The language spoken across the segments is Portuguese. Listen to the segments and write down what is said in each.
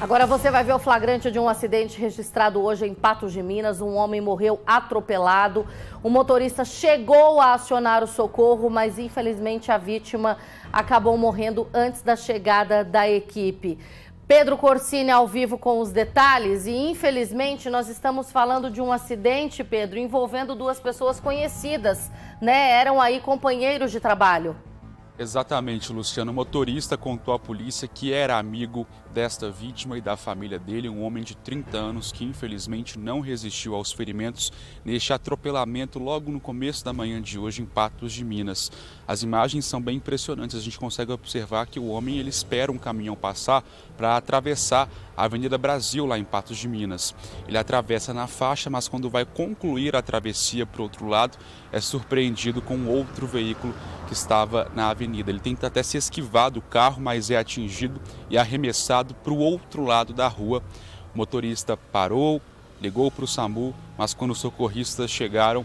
Agora você vai ver o flagrante de um acidente registrado hoje em Patos de Minas. Um homem morreu atropelado. O motorista chegou a acionar o socorro, mas infelizmente a vítima acabou morrendo antes da chegada da equipe. Pedro Corsini ao vivo com os detalhes e infelizmente nós estamos falando de um acidente, Pedro, envolvendo duas pessoas conhecidas, né? Eram aí companheiros de trabalho. Exatamente, Luciano. O motorista contou à polícia que era amigo desta vítima e da família dele, um homem de 30 anos que infelizmente não resistiu aos ferimentos neste atropelamento logo no começo da manhã de hoje em Patos de Minas. As imagens são bem impressionantes, a gente consegue observar que o homem ele espera um caminhão passar para atravessar a Avenida Brasil lá em Patos de Minas. Ele atravessa na faixa, mas quando vai concluir a travessia para o outro lado, é surpreendido com outro veículo que estava na avenida. Ele tenta até se esquivar do carro, mas é atingido e arremessado para o outro lado da rua. O motorista parou, ligou para o SAMU, mas quando os socorristas chegaram,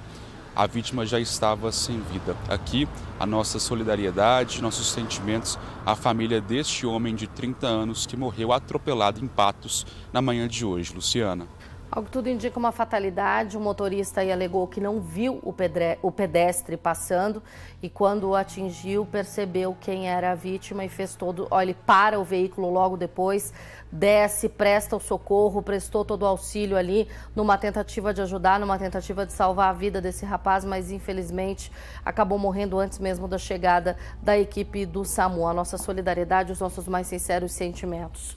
a vítima já estava sem vida. Aqui, a nossa solidariedade, nossos sentimentos à família deste homem de 30 anos que morreu atropelado em Patos na manhã de hoje. Luciana. Algo tudo indica uma fatalidade. O motorista alegou que não viu o, pedre... o pedestre passando e, quando o atingiu, percebeu quem era a vítima e fez todo. Olha, ele para o veículo logo depois, desce, presta o socorro, prestou todo o auxílio ali numa tentativa de ajudar, numa tentativa de salvar a vida desse rapaz, mas infelizmente acabou morrendo antes mesmo da chegada da equipe do SAMU. A nossa solidariedade, os nossos mais sinceros sentimentos.